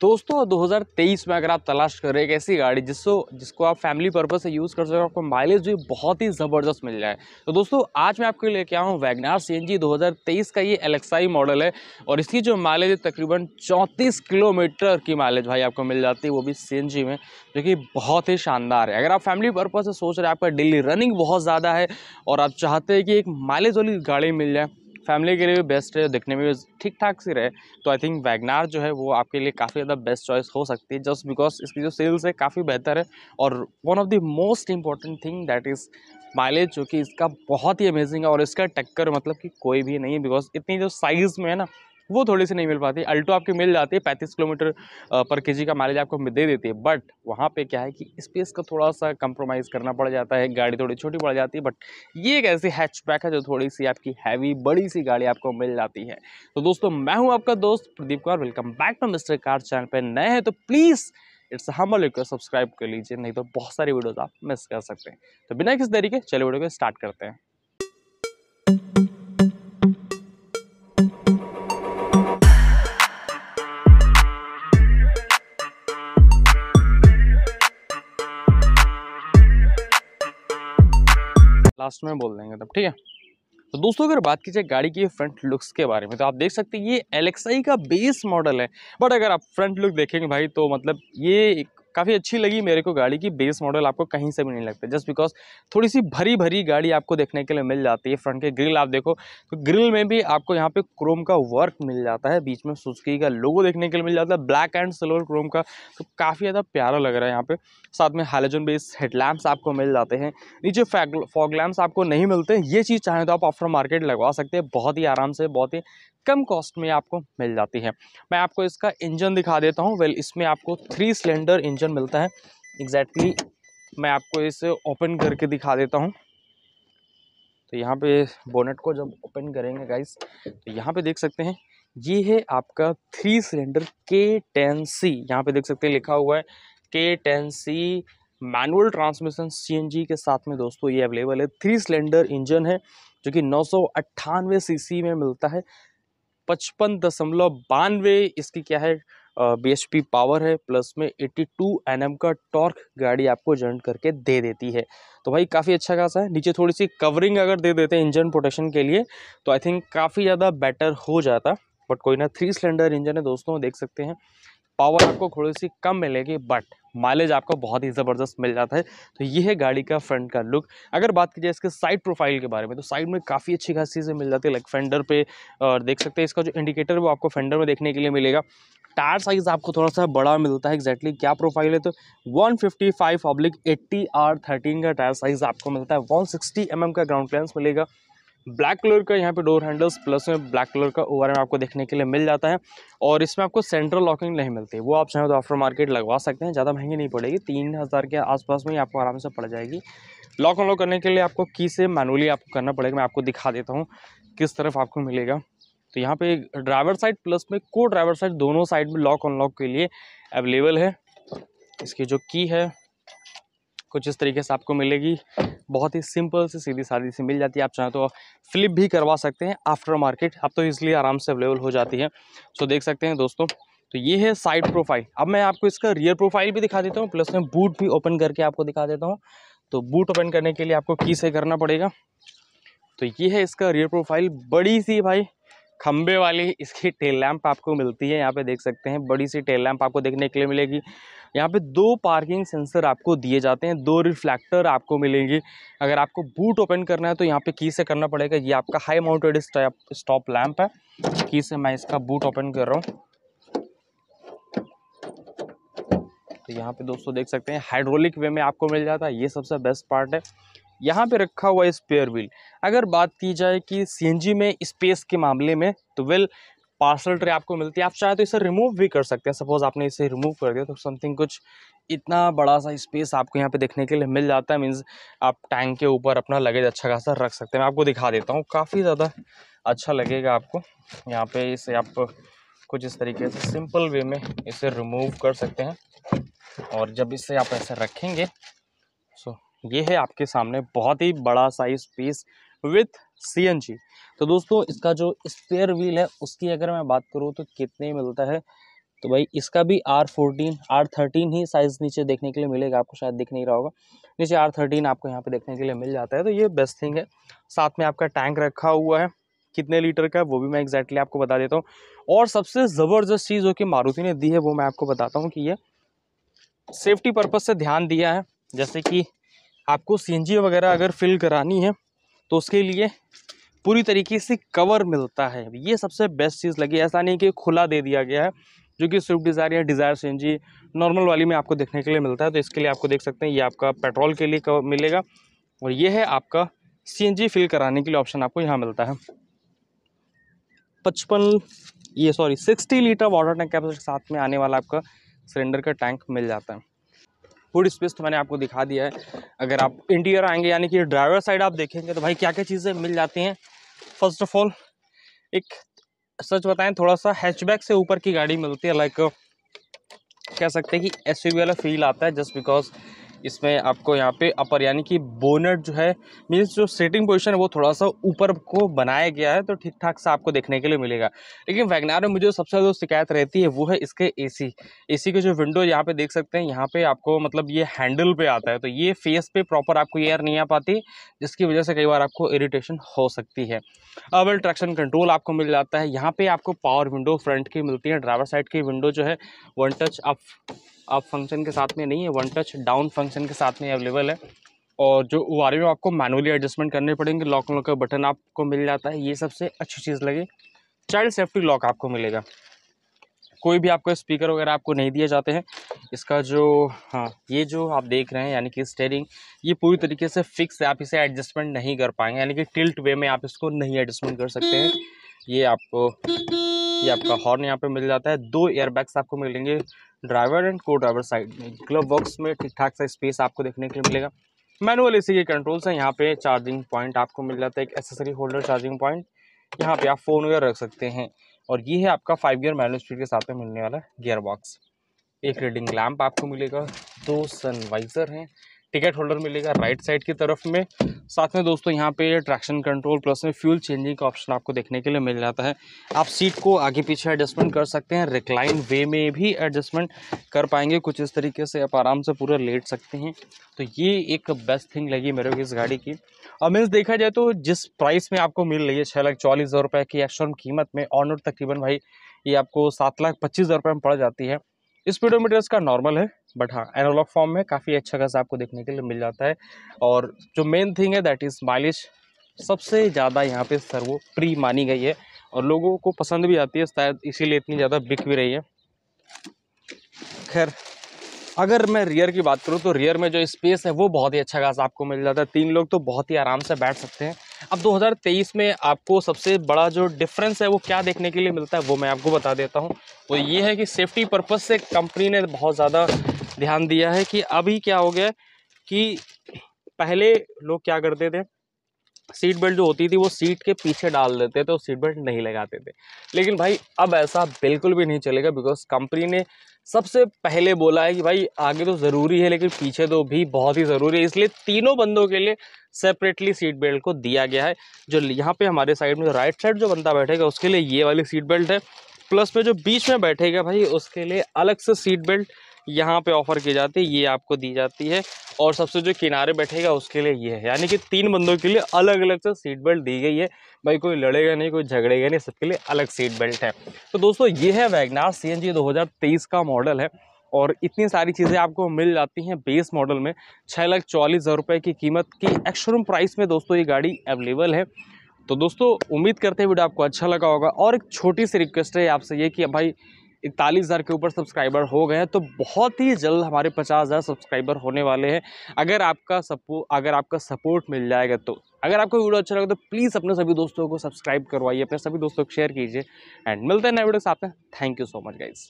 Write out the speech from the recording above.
दोस्तों 2023 में अगर आप तलाश करें एक ऐसी गाड़ी जिसको जिसको आप फैमिली पर्पज़ से यूज़ कर सकते हो आपको माइलेज भी बहुत ही ज़बरदस्त मिल जाए तो दोस्तों आज मैं आपके लेके आया हूँ वैगनार सी 2023 का ये एलेक्साई मॉडल है और इसकी जो माइलेज है तकरीबन चौंतीस किलोमीटर की माइलेज भाई आपको मिल जाती है वो भी सी में जो कि बहुत ही शानदार है अगर आप फैमिली पर्पज़ से सोच रहे हैं आपका डेली रनिंग बहुत ज़्यादा है और आप चाहते हैं कि एक माइलेज वाली गाड़ी मिल जाए फैमिली के लिए भी बेस्ट है देखने में भी ठीक ठाक सी रहे तो आई थिंक वैगनार जो है वो आपके लिए काफ़ी ज़्यादा बेस्ट चॉइस हो सकती है जस्ट बिकॉज इसकी जो सेल्स है काफ़ी बेहतर है और one of the most important thing that is mileage जो कि इसका बहुत ही अमेजिंग है और इसका टक्कर मतलब कि कोई भी नहीं है बिकॉज इतनी जो साइज़ में है ना वो थोड़ी सी नहीं मिल पाती अल्टो आपकी मिल जाती है पैंतीस किलोमीटर पर के का माइलेज आपको दे देती है बट वहाँ पर क्या है कि स्पेस का थोड़ा सा कंप्रोमाइज़ करना पड़ जाता है गाड़ी थोड़ी छोटी पड़ जाती है बट ये एक ऐसी हैचबैक है जो थोड़ी सी आपकी हैवी बड़ी सी गाड़ी आपको मिल जाती है तो दोस्तों मैं हूँ आपका दोस्त Pradeep Kumar welcome back to mister car channel पर नए हैं तो please it's humble request subscribe कर लीजिए नहीं तो बहुत सारी वीडियोज़ आप मिस कर सकते हैं तो बिना किसी तरीके चलो वीडियो को स्टार्ट करते हैं लास्ट में बोल देंगे तब ठीक है तो दोस्तों अगर बात की जाए गाड़ी की फ्रंट लुक्स के बारे में तो आप देख सकते हैं ये एलेक्साई का बेस मॉडल है बट अगर आप फ्रंट लुक देखेंगे भाई तो मतलब ये एक काफ़ी अच्छी लगी मेरे को गाड़ी की बेस मॉडल आपको कहीं से भी नहीं लगता जस्ट बिकॉज थोड़ी सी भरी भरी गाड़ी आपको देखने के लिए मिल जाती है फ्रंट के ग्रिल आप देखो तो ग्रिल में भी आपको यहाँ पे क्रोम का वर्क मिल जाता है बीच में सुस्की का लोगो देखने के लिए मिल जाता है ब्लैक एंड सिल्वर क्रोम का तो काफ़ी ज़्यादा प्यारा लग रहा है यहाँ पे साथ में हाइलोजन बेस हेडलैम्प्स आपको मिल जाते हैं नीचे फॉग लैम्प्स आपको नहीं मिलते ये चीज़ चाहें तो आप ऑफर मार्केट लगवा सकते हैं बहुत ही आराम से बहुत ही कम कॉस्ट में आपको मिल जाती है मैं आपको इसका इंजन दिखा देता हूँ वेल इसमें आपको थ्री सिलेंडर इंजन मिलता है एग्जैक्टली exactly मैं आपको इसे ओपन करके दिखा देता हूँ तो यहाँ पे बोनेट को जब ओपन करेंगे गाइस तो यहाँ पे देख सकते हैं ये है आपका three cylinder K ten C यहाँ पे देख सकते हैं लिखा हुआ है K ten C manual transmission CNG के साथ में दोस्तों ये अवेलेबल है थ्री सिलेंडर इंजन है जो कि नौ सौ सीसी में मिलता है पचपन दशमलव बानवे इसकी क्या है बी पावर है प्लस में 82 टू का टॉर्क गाड़ी आपको जनरेट करके दे देती है तो भाई काफ़ी अच्छा खासा है नीचे थोड़ी सी कवरिंग अगर दे देते हैं इंजन प्रोटेक्शन के लिए तो आई थिंक काफ़ी ज़्यादा बेटर हो जाता बट कोई ना थ्री सिलेंडर इंजन है दोस्तों देख सकते हैं पावर आपको थोड़ी सी कम मिलेगी बट माइलेज आपको बहुत ही ज़बरदस्त मिल जाता है तो ये है गाड़ी का फ्रंट का लुक अगर बात की जाए इसके साइड प्रोफाइल के बारे में तो साइड में काफ़ी अच्छी खास चीज़ें मिल जाती है लाइक फेंडर पे और देख सकते हैं इसका जो इंडिकेटर वो आपको फेंडर में देखने के लिए मिलेगा टायर साइज़ आपको थोड़ा सा बड़ा मिलता है एक्जैक्टली exactly क्या प्रोफाइल है तो one fifty five eighty R thirteen का टायर साइज़ आपको मिलता है वन सिक्सटी mm का ग्राउंड क्लियरेंस मिलेगा ब्लैक कलर का यहाँ पे डोर हैंडल्स प्लस में ब्लैक कलर का ओ आपको देखने के लिए मिल जाता है और इसमें आपको सेंट्रल लॉकिंग नहीं मिलती वो आप चाहें तो आफ्टर मार्केट लगवा सकते हैं ज़्यादा महंगी नहीं पड़ेगी तीन हज़ार के आसपास में ही आपको आराम से पड़ जाएगी लॉक अनलॉक करने के लिए आपको की से मैनुअली आपको करना पड़ेगा मैं आपको दिखा देता हूँ किस तरफ आपको मिलेगा तो यहाँ पे ड्राइवर साइड प्लस में को ड्राइवर साइड दोनों साइड में लॉक अनलॉक के लिए अवेलेबल है इसकी जो की है कुछ इस तरीके से आपको मिलेगी बहुत ही सिंपल से सीधी सादी से मिल जाती है आप चाहें तो फ्लिप भी करवा सकते हैं आफ्टर मार्केट अब तो इसलिए आराम से अवेलेबल हो जाती है सो तो देख सकते हैं दोस्तों तो ये है साइड प्रोफाइल अब मैं आपको इसका रियर प्रोफाइल भी दिखा देता हूँ प्लस मैं बूट भी ओपन करके आपको दिखा देता हूँ तो बूट ओपन करने के लिए आपको की से करना पड़ेगा तो ये है इसका रियर प्रोफाइल बड़ी सी भाई खम्बे वाली इसकी टेल लैम्प आपको मिलती है यहाँ पे देख सकते हैं बड़ी सी टेल लैम्प आपको देखने के लिए मिलेगी यहाँ पे दो पार्किंग सेंसर आपको दिए जाते हैं दो रिफ्लेक्टर आपको मिलेंगे अगर आपको बूट ओपन करना है तो यहाँ पे की से करना पड़ेगा ये आपका हाई माउंटेड स्टॉप लैम्प है की से मैं इसका बूट ओपन कर रहा हूँ तो यहाँ पे दोस्तों देख सकते हैं हाइड्रोलिक वे में आपको मिल जाता है ये सबसे बेस्ट पार्ट है यहाँ पे रखा हुआ स्पेयर व्हील अगर बात की जाए कि सीएनजी में स्पेस के मामले में तो वेल पार्सल ट्रे आपको मिलती है आप चाहे तो इसे रिमूव भी कर सकते हैं सपोज़ आपने इसे रिमूव कर दिया तो समथिंग कुछ इतना बड़ा सा स्पेस आपको यहाँ पे देखने के लिए मिल जाता है मीन्स आप टैंक के ऊपर अपना लगेज अच्छा खासा रख सकते हैं मैं आपको दिखा देता हूँ काफ़ी ज़्यादा अच्छा लगेगा आपको यहाँ पे इसे आप कुछ इस तरीके से सिंपल वे में इसे रिमूव कर सकते हैं और जब इसे आप ऐसे रखेंगे सो ये है आपके सामने बहुत ही बड़ा size piece with C N G तो दोस्तों इसका जो स्पेयर व्हील है उसकी अगर मैं बात करूँ तो कितने मिलता है तो भाई इसका भी आर फोर्टीन आर थर्टीन ही साइज़ नीचे देखने के लिए मिलेगा आपको शायद दिख नहीं रहा होगा नीचे आर थर्टीन आपको यहाँ पे देखने के लिए मिल जाता है तो ये बेस्ट थिंग है साथ में आपका टैंक रखा हुआ है कितने लीटर का वो भी मैं एग्जैक्टली आपको बता देता हूँ और सबसे ज़बरदस्त चीज़ जो कि मारुति ने दी है वो मैं आपको बताता हूँ कि ये सेफ्टी पर्पज़ से ध्यान दिया है जैसे कि आपको सी वगैरह अगर फिल करानी है तो उसके लिए पूरी तरीके से कवर मिलता है ये सबसे बेस्ट चीज़ लगी ऐसा नहीं कि खुला दे दिया गया है जो कि स्विफ्ट डिज़ायर या डिज़ायर सी नॉर्मल वाली में आपको देखने के लिए मिलता है तो इसके लिए आपको देख सकते हैं ये आपका पेट्रोल के लिए कवर मिलेगा और ये है आपका सी फिल कराने के लिए ऑप्शन आपको यहाँ मिलता है पचपन ये sorry sixty litre water tank capacity के साथ में आने वाला आपका सिलेंडर का टैंक मिल जाता है फूड स्पेस तो मैंने आपको दिखा दिया है अगर आप इंटीरियर आएंगे यानी कि ड्राइवर साइड आप देखेंगे तो भाई क्या क्या चीज़ें मिल जाती हैं फर्स्ट ऑफ ऑल एक सच बताएं थोड़ा सा हैचबैक से ऊपर की गाड़ी मिलती है लाइक कह सकते हैं कि एस वाला फील आता है जस्ट बिकॉज इसमें आपको यहाँ पे अपर यानी कि बोनट जो है मीन्स जो सीटिंग पोजीशन है वो थोड़ा सा ऊपर को बनाया गया है तो ठीक ठाक सा आपको देखने के लिए मिलेगा लेकिन वैगनार में मुझे सबसे ज़्यादा शिकायत रहती है वो है इसके एसी एसी के जो विंडो यहाँ पे देख सकते हैं यहाँ पे आपको मतलब ये हैंडल पे आता है तो ये फेस पे प्रॉपर आपको एयर नहीं आ पाती जिसकी वजह से कई बार आपको इरीटेशन हो सकती है अवल ट्रैक्शन कंट्रोल आपको मिल जाता है यहाँ पर आपको पावर विंडो फ्रंट की मिलती है ड्राइवर साइड की विंडो जो है one touch up up function के साथ में नहीं है one touch down function function के साथ में अवेलेबल है और जो ओ में आपको मैनुअली एडजस्टमेंट करने पड़ेंगे लॉक लॉक का बटन आपको मिल जाता है ये सबसे अच्छी चीज़ लगी चाइल्ड सेफ्टी लॉक आपको मिलेगा कोई भी आपको स्पीकर वगैरह आपको नहीं दिए जाते हैं इसका जो हाँ ये जो आप देख रहे हैं यानी कि स्टेयरिंग ये पूरी तरीके से फिक्स है आप इसे एडजस्टमेंट नहीं कर पाएंगे यानी कि टिल्ट वे में आप इसको नहीं एडजस्टमेंट कर सकते हैं ये आपको ये आपका हॉर्न यहाँ पे मिल जाता है दो एयरबैग्स आपको मिलेंगे driver and co driver side में ग्लव बॉक्स में ठीक ठाक सा स्पेस आपको देखने के लिए मिलेगा मैनुअल ए के कंट्रोल्स हैं यहाँ पे चार्जिंग पॉइंट आपको मिल जाता है एक एसेसरी होल्डर चार्जिंग पॉइंट यहाँ पे आप फ़ोन वगैरह रख सकते हैं और ये है आपका फाइव गियर मैनुअल स्पीड के साथ में मिलने वाला गियर बॉक्स एक रीडिंग लैम्प आपको मिलेगा दो सनवाइज़र हैं टिकट होल्डर मिलेगा राइट साइड की तरफ में साथ में दोस्तों यहाँ पे ट्रैक्शन कंट्रोल प्लस में फ्यूल चेंजिंग का ऑप्शन आपको देखने के लिए मिल जाता है आप सीट को आगे पीछे एडजस्टमेंट कर सकते हैं रिक्लाइन वे में भी एडजस्टमेंट कर पाएंगे कुछ इस तरीके से आप आराम से पूरा लेट सकते हैं तो ये एक बेस्ट थिंग लगी मेरे को इस गाड़ी की और मीन्स देखा जाए तो जिस प्राइस में आपको मिल रही है छः लाख चालीस हज़ार रुपये की एक्शन कीमत में ऑन रोड तकरीबन भाई ये आपको सात लाख पच्चीस हज़ार रुपये में पड़ जाती है स्पीडोमीटर इसका नॉर्मल है बट हाँ एनोलॉग फॉर्म में काफ़ी अच्छा खासा आपको देखने के लिए मिल जाता है और जो मेन थिंग है दैट इज़ माइलेज सबसे ज़्यादा यहाँ पे सर्वो प्री मानी गई है और लोगों को पसंद भी आती है शायद इसीलिए इतनी ज़्यादा बिक भी रही है खैर अगर मैं रियर की बात करूँ तो रियर में जो स्पेस है वो बहुत ही अच्छा खासा आपको मिल जाता है तीन लोग तो बहुत ही आराम से बैठ सकते हैं अब 2023 में आपको सबसे बड़ा जो डिफरेंस है वो क्या देखने के लिए मिलता है वो मैं आपको बता देता हूँ वो तो ये है कि सेफ्टी पर्पज़ से कंपनी ने बहुत ज़्यादा ध्यान दिया है कि अभी क्या हो गया कि पहले लोग क्या करते थे सीट बेल्ट जो होती थी वो सीट के पीछे डाल देते थे और तो सीट बेल्ट नहीं लगाते थे लेकिन भाई अब ऐसा बिल्कुल भी नहीं चलेगा बिकॉज कंपनी ने सबसे पहले बोला है कि भाई आगे तो ज़रूरी है लेकिन पीछे तो भी बहुत ही ज़रूरी है इसलिए तीनों बंदों के लिए सेपरेटली सीट बेल्ट को दिया गया है जो यहाँ पर हमारे साइड में राइट साइड जो बंदा बैठेगा उसके लिए ये वाली सीट बेल्ट है प्लस में जो बीच में बैठेगा भाई उसके लिए अलग से सीट बेल्ट यहाँ पे ऑफ़र की जाती है ये आपको दी जाती है और सबसे जो किनारे बैठेगा उसके लिए ये है यानी कि तीन बंदों के लिए अलग अलग से सीट बेल्ट दी गई है भाई कोई लड़ेगा नहीं कोई झगड़ेगा नहीं सबके लिए अलग सीट बेल्ट है तो दोस्तों ये है वैगनार सी एन का मॉडल है और इतनी सारी चीज़ें आपको मिल जाती हैं बेस मॉडल में छः लाख चौलीस हज़ार रुपये की कीमत की एक्शोरूम प्राइस में दोस्तों ये गाड़ी अवेलेबल है तो दोस्तों उम्मीद करते हैं वीडियो आपको अच्छा लगा होगा और एक छोटी सी रिक्वेस्ट है आपसे ये कि भाई इकतालीस हज़ार के ऊपर सब्सक्राइबर हो गए हैं तो बहुत ही जल्द हमारे पचास हज़ार सब्सक्राइबर होने वाले हैं अगर आपका सपो अगर आपका सपोर्ट मिल जाएगा तो अगर आपको वीडियो अच्छा लगे तो प्लीज़ अपने सभी दोस्तों को सब्सक्राइब करवाइए अपने सभी दोस्तों को शेयर कीजिए एंड मिलते हैं नए वीडियो साथ में thank you so much guys